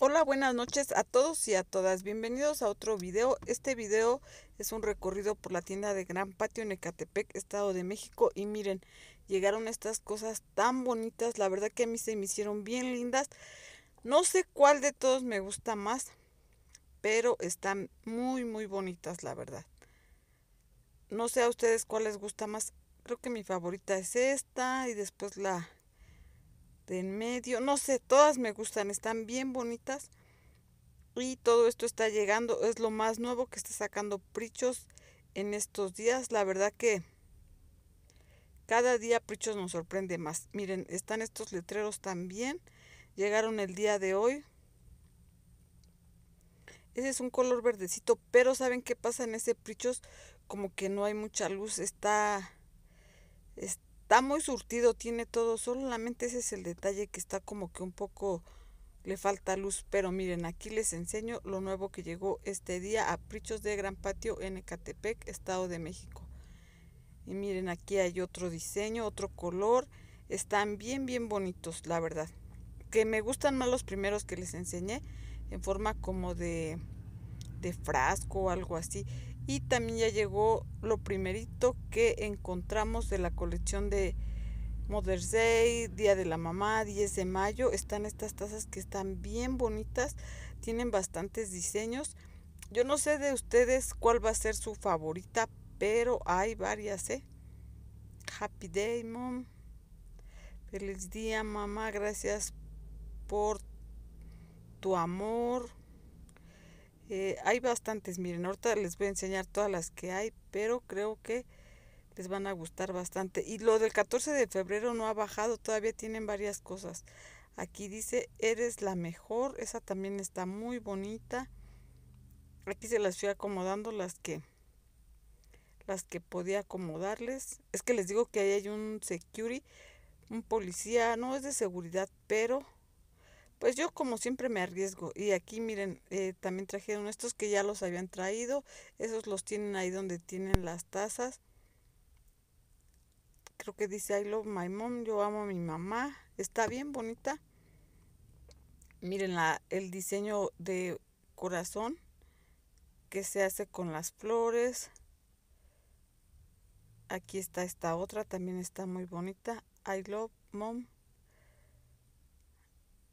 Hola, buenas noches a todos y a todas. Bienvenidos a otro video. Este video es un recorrido por la tienda de Gran Patio en Ecatepec, Estado de México. Y miren, llegaron estas cosas tan bonitas. La verdad que a mí se me hicieron bien lindas. No sé cuál de todos me gusta más, pero están muy, muy bonitas, la verdad. No sé a ustedes cuál les gusta más. Creo que mi favorita es esta y después la de en medio, no sé, todas me gustan, están bien bonitas. Y todo esto está llegando, es lo más nuevo que está sacando Prichos en estos días. La verdad que cada día Prichos nos sorprende más. Miren, están estos letreros también. Llegaron el día de hoy. Ese es un color verdecito, pero ¿saben qué pasa en ese Prichos? Como que no hay mucha luz, está, está está muy surtido, tiene todo, solamente ese es el detalle que está como que un poco le falta luz, pero miren, aquí les enseño lo nuevo que llegó este día a Prichos de Gran Patio en Ecatepec, Estado de México. Y miren, aquí hay otro diseño, otro color, están bien, bien bonitos, la verdad. Que me gustan más los primeros que les enseñé, en forma como de, de frasco o algo así. Y también ya llegó lo primerito que encontramos de la colección de Mother's Day, Día de la Mamá, 10 de mayo. Están estas tazas que están bien bonitas, tienen bastantes diseños. Yo no sé de ustedes cuál va a ser su favorita, pero hay varias, ¿eh? Happy Day, Mom. Feliz día, mamá. Gracias por tu amor. Eh, hay bastantes, miren, ahorita les voy a enseñar todas las que hay, pero creo que les van a gustar bastante. Y lo del 14 de febrero no ha bajado, todavía tienen varias cosas. Aquí dice, eres la mejor, esa también está muy bonita. Aquí se las fui acomodando las que las que podía acomodarles. Es que les digo que ahí hay un security, un policía, no es de seguridad, pero pues yo como siempre me arriesgo y aquí miren, eh, también trajeron estos que ya los habían traído, esos los tienen ahí donde tienen las tazas. Creo que dice I love my mom, yo amo a mi mamá, está bien bonita. Miren la, el diseño de corazón que se hace con las flores. Aquí está esta otra, también está muy bonita. I love mom.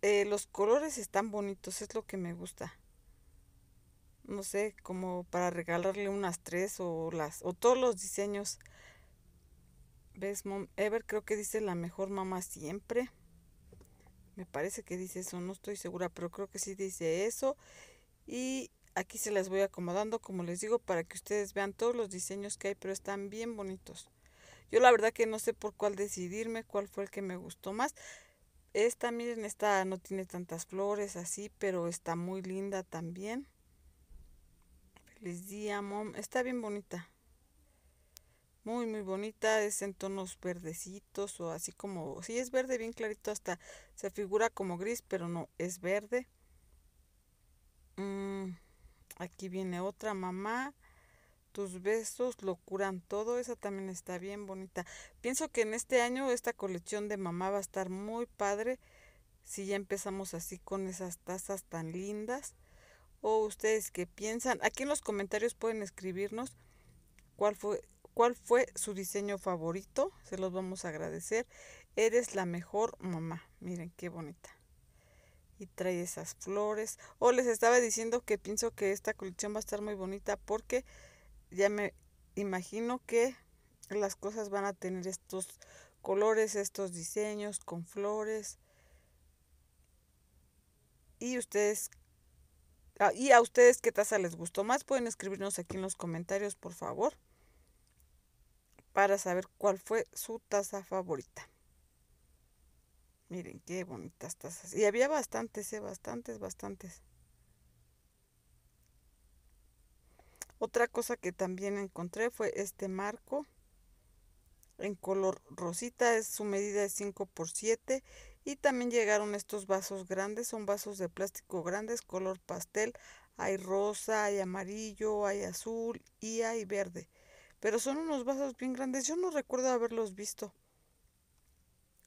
Eh, los colores están bonitos, es lo que me gusta. No sé, como para regalarle unas tres o las o todos los diseños. ¿Ves, Ever, creo que dice la mejor mamá siempre. Me parece que dice eso, no estoy segura, pero creo que sí dice eso. Y aquí se las voy acomodando, como les digo, para que ustedes vean todos los diseños que hay, pero están bien bonitos. Yo la verdad que no sé por cuál decidirme, cuál fue el que me gustó más. Esta, miren, esta no tiene tantas flores así, pero está muy linda también. Feliz día, mom. Está bien bonita. Muy, muy bonita. Es en tonos verdecitos o así como... Sí, es verde bien clarito. Hasta se figura como gris, pero no, es verde. Mm, aquí viene otra mamá. Tus besos lo curan todo. Esa también está bien bonita. Pienso que en este año esta colección de mamá va a estar muy padre. Si ya empezamos así con esas tazas tan lindas. O ustedes que piensan. Aquí en los comentarios pueden escribirnos cuál fue, cuál fue su diseño favorito. Se los vamos a agradecer. Eres la mejor mamá. Miren qué bonita y trae esas flores. O les estaba diciendo que pienso que esta colección va a estar muy bonita porque ya me imagino que las cosas van a tener estos colores, estos diseños con flores. Y ustedes ah, y a ustedes qué taza les gustó más, pueden escribirnos aquí en los comentarios, por favor, para saber cuál fue su taza favorita. Miren qué bonitas tazas. Y había bastantes, eh, bastantes, bastantes. Otra cosa que también encontré fue este marco en color rosita, es, su medida es 5 por 7 y también llegaron estos vasos grandes, son vasos de plástico grandes, color pastel, hay rosa, hay amarillo, hay azul y hay verde. Pero son unos vasos bien grandes, yo no recuerdo haberlos visto.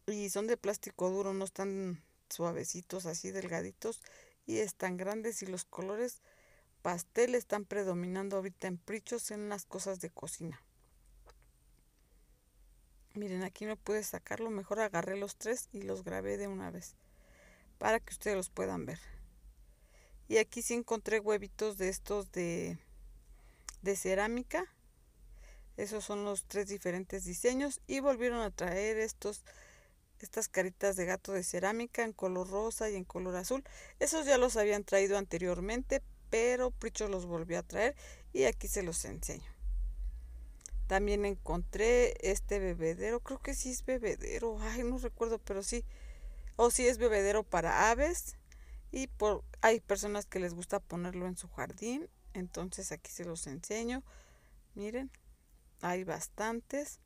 Y son de plástico duro, no están suavecitos, así delgaditos y están grandes y los colores pastel están predominando ahorita en prichos en las cosas de cocina. Miren, aquí no pude sacarlo, mejor agarré los tres y los grabé de una vez para que ustedes los puedan ver. Y aquí sí encontré huevitos de estos de, de cerámica. Esos son los tres diferentes diseños y volvieron a traer estos estas caritas de gato de cerámica en color rosa y en color azul. Esos ya los habían traído anteriormente, pero Pricho los volvió a traer y aquí se los enseño. También encontré este bebedero, creo que sí es bebedero, ay no recuerdo, pero sí, o si sí es bebedero para aves y por, hay personas que les gusta ponerlo en su jardín, entonces aquí se los enseño. Miren, hay bastantes.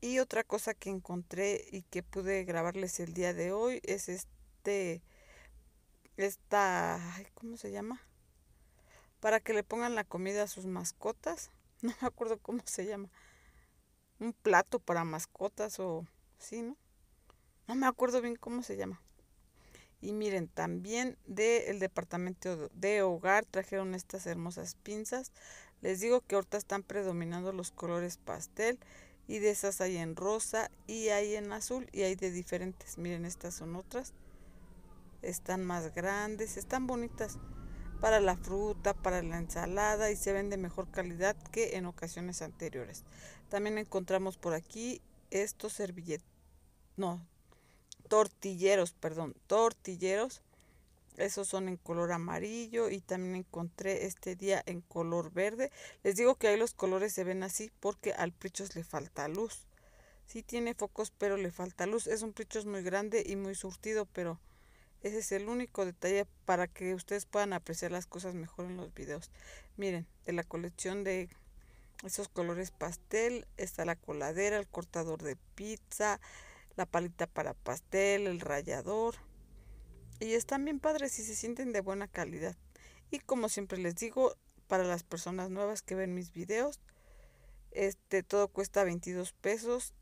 Y otra cosa que encontré y que pude grabarles el día de hoy es este esta, ¿cómo se llama? Para que le pongan la comida a sus mascotas. No me acuerdo cómo se llama. Un plato para mascotas o sí, ¿no? No me acuerdo bien cómo se llama. Y miren, también del departamento de hogar trajeron estas hermosas pinzas. Les digo que ahorita están predominando los colores pastel y de esas hay en rosa y hay en azul y hay de diferentes. Miren, estas son otras están más grandes, están bonitas para la fruta, para la ensalada y se ven de mejor calidad que en ocasiones anteriores. También encontramos por aquí estos servilletes, no, tortilleros, perdón, tortilleros. Esos son en color amarillo y también encontré este día en color verde. Les digo que ahí los colores se ven así porque al pichos le falta luz. Sí tiene focos pero le falta luz. Es un pichos muy grande y muy surtido pero ese es el único detalle para que ustedes puedan apreciar las cosas mejor en los videos. Miren, de la colección de esos colores pastel está la coladera, el cortador de pizza, la palita para pastel, el rallador. Y están bien padres si se sienten de buena calidad. Y como siempre les digo, para las personas nuevas que ven mis videos, este todo cuesta 22 pesos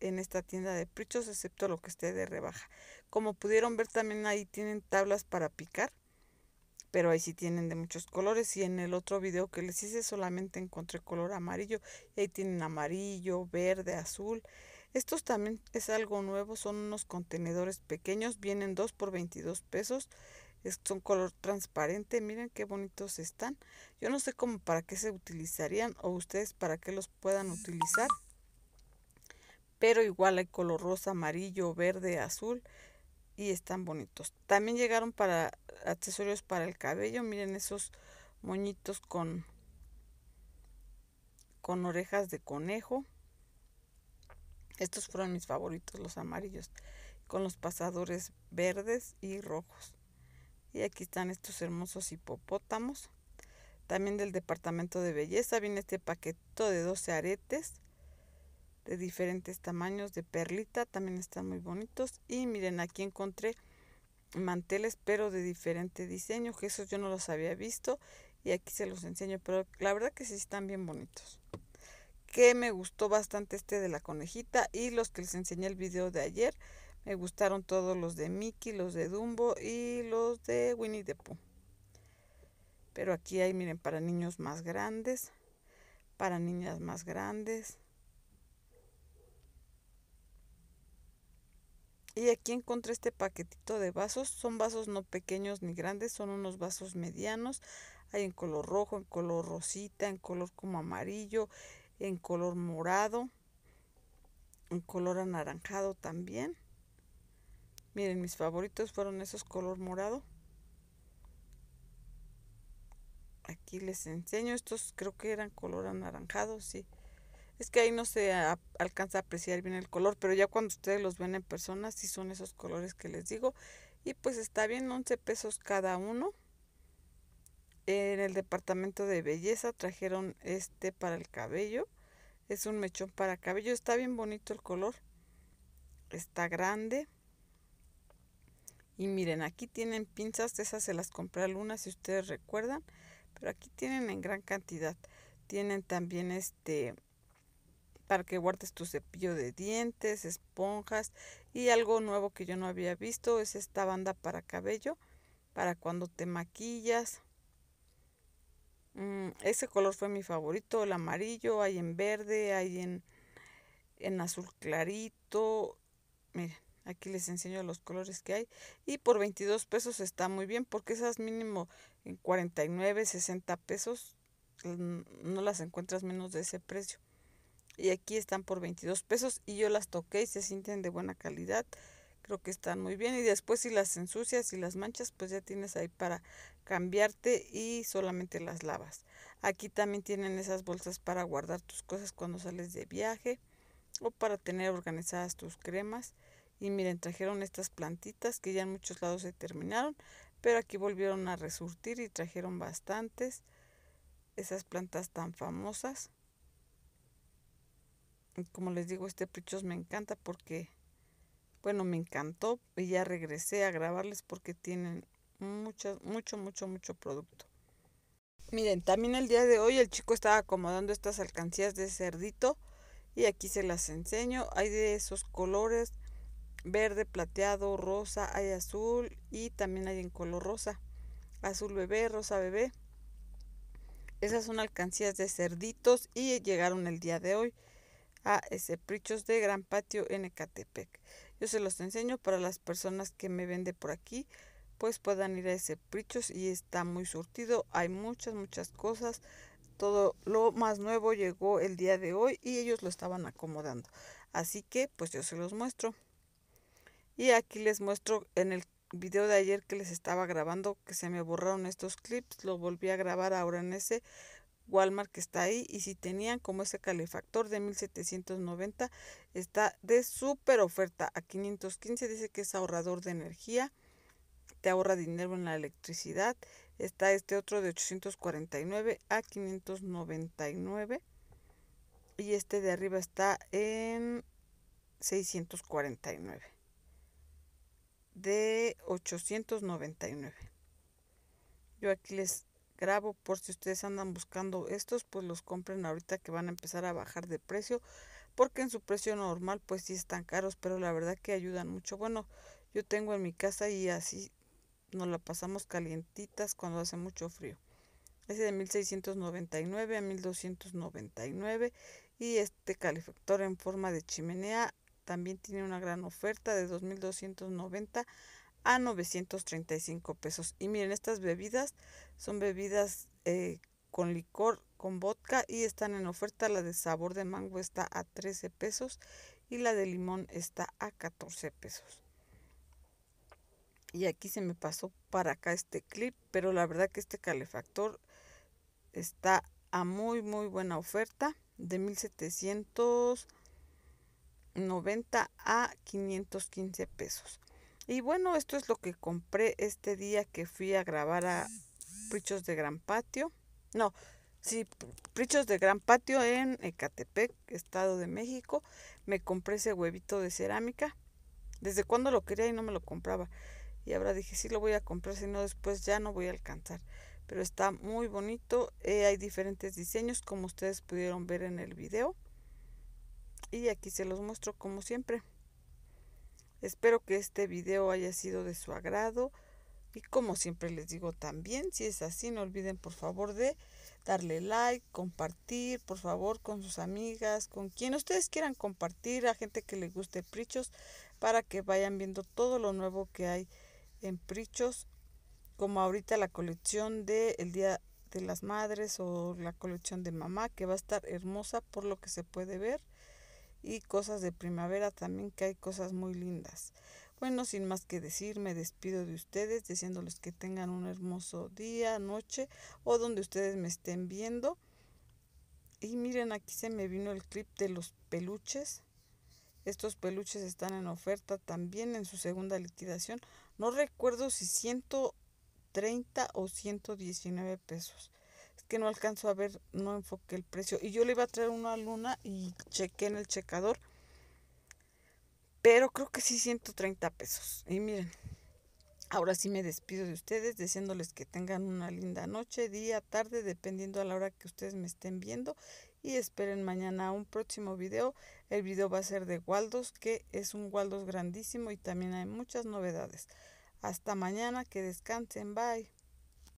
en esta tienda de prichos, excepto lo que esté de rebaja. Como pudieron ver también ahí tienen tablas para picar, pero ahí sí tienen de muchos colores y en el otro video que les hice solamente encontré color amarillo y ahí tienen amarillo, verde, azul. Estos también es algo nuevo, son unos contenedores pequeños, vienen 2 por 22 pesos. son color transparente, miren qué bonitos están. Yo no sé cómo para qué se utilizarían o ustedes para qué los puedan utilizar. Pero igual hay color rosa, amarillo, verde, azul y están bonitos. También llegaron para accesorios para el cabello. Miren esos moñitos con, con orejas de conejo. Estos fueron mis favoritos, los amarillos, con los pasadores verdes y rojos. Y aquí están estos hermosos hipopótamos. También del departamento de belleza viene este paquete de 12 aretes de diferentes tamaños de perlita, también están muy bonitos. Y miren, aquí encontré manteles, pero de diferente diseño, que esos yo no los había visto y aquí se los enseño, pero la verdad que sí están bien bonitos. Que me gustó bastante este de la conejita y los que les enseñé el video de ayer, me gustaron todos los de Mickey, los de Dumbo y los de Winnie the Pooh. Pero aquí hay, miren, para niños más grandes, para niñas más grandes. Y aquí encontré este paquetito de vasos. Son vasos no pequeños ni grandes, son unos vasos medianos. Hay en color rojo, en color rosita, en color como amarillo, en color morado, en color anaranjado también. Miren, mis favoritos fueron esos color morado. Aquí les enseño, estos creo que eran color anaranjado, sí. Es que ahí no se alcanza a apreciar bien el color, pero ya cuando ustedes los ven en persona, sí son esos colores que les digo. Y pues está bien, 11 pesos cada uno. En el departamento de belleza trajeron este para el cabello. Es un mechón para cabello. Está bien bonito el color. Está grande. Y miren, aquí tienen pinzas. Esas se las compré a Luna, si ustedes recuerdan. Pero aquí tienen en gran cantidad. Tienen también este para que guardes tu cepillo de dientes, esponjas y algo nuevo que yo no había visto es esta banda para cabello, para cuando te maquillas. Mm, ese color fue mi favorito, el amarillo, hay en verde, hay en, en azul clarito. Miren, aquí les enseño los colores que hay. Y por 22 pesos está muy bien porque esas mínimo en 49, 60 pesos no las encuentras menos de ese precio y aquí están por 22 pesos y yo las toqué y se sienten de buena calidad creo que están muy bien y después si las ensucias y las manchas pues ya tienes ahí para cambiarte y solamente las lavas aquí también tienen esas bolsas para guardar tus cosas cuando sales de viaje o para tener organizadas tus cremas y miren trajeron estas plantitas que ya en muchos lados se terminaron pero aquí volvieron a resurtir y trajeron bastantes esas plantas tan famosas como les digo, este pichos me encanta porque, bueno, me encantó y ya regresé a grabarles porque tienen mucho, mucho, mucho, mucho producto. Miren, también el día de hoy el chico estaba acomodando estas alcancías de cerdito y aquí se las enseño. Hay de esos colores, verde, plateado, rosa, hay azul y también hay en color rosa. Azul bebé, rosa bebé. Esas son alcancías de cerditos y llegaron el día de hoy. A Ese Prichos de Gran Patio en Ecatepec. Yo se los enseño para las personas que me de por aquí, pues puedan ir a ese Prichos y está muy surtido. Hay muchas, muchas cosas. Todo lo más nuevo llegó el día de hoy y ellos lo estaban acomodando. Así que pues yo se los muestro. Y aquí les muestro en el video de ayer que les estaba grabando que se me borraron estos clips. Lo volví a grabar ahora en ese Walmart que está ahí y si tenían como ese calefactor de 1790 está de súper oferta a 515 dice que es ahorrador de energía te ahorra dinero en la electricidad está este otro de 849 a 599 y este de arriba está en 649 de 899 yo aquí les grabo por si ustedes andan buscando estos, pues los compren ahorita que van a empezar a bajar de precio, porque en su precio normal pues sí están caros, pero la verdad que ayudan mucho. Bueno, yo tengo en mi casa y así nos la pasamos calientitas cuando hace mucho frío. Ese de 1699 a 1299 y este calefactor en forma de chimenea también tiene una gran oferta de 2290 a 935 pesos. Y miren, estas bebidas son bebidas eh, con licor, con vodka y están en oferta. La de sabor de mango está a 13 pesos y la de limón está a 14 pesos. Y aquí se me pasó para acá este clip, pero la verdad que este calefactor está a muy muy buena oferta de 1790 a 515 pesos. Y bueno, esto es lo que compré este día que fui a grabar a Prichos de Gran Patio. No, sí, Prichos de Gran Patio en Ecatepec, Estado de México. Me compré ese huevito de cerámica. Desde cuando lo quería y no me lo compraba. Y ahora dije, sí lo voy a comprar, si no después ya no voy a alcanzar. Pero está muy bonito. Eh, hay diferentes diseños como ustedes pudieron ver en el video. Y aquí se los muestro como siempre. Espero que este video haya sido de su agrado. Y como siempre les digo también, si es así, no olviden por favor de darle like, compartir, por favor, con sus amigas, con quien ustedes quieran compartir, a gente que les guste Prichos, para que vayan viendo todo lo nuevo que hay en Prichos, como ahorita la colección de el Día de las Madres o la colección de Mamá, que va a estar hermosa por lo que se puede ver y cosas de primavera también, que hay cosas muy lindas. Bueno, sin más que decir, me despido de ustedes diciéndoles que tengan un hermoso día, noche o donde ustedes me estén viendo. Y miren, aquí se me vino el clip de los peluches. Estos peluches están en oferta también en su segunda liquidación. No recuerdo si 130 o 119 pesos que no alcanzo a ver, no enfoqué el precio. Y yo le iba a traer una Luna y chequé en el checador. Pero creo que sí 130 pesos. Y miren, ahora sí me despido de ustedes diciéndoles que tengan una linda noche, día, tarde, dependiendo a la hora que ustedes me estén viendo. Y esperen mañana un próximo video. El video va a ser de Waldos, que es un Waldos grandísimo y también hay muchas novedades. Hasta mañana, que descansen, bye.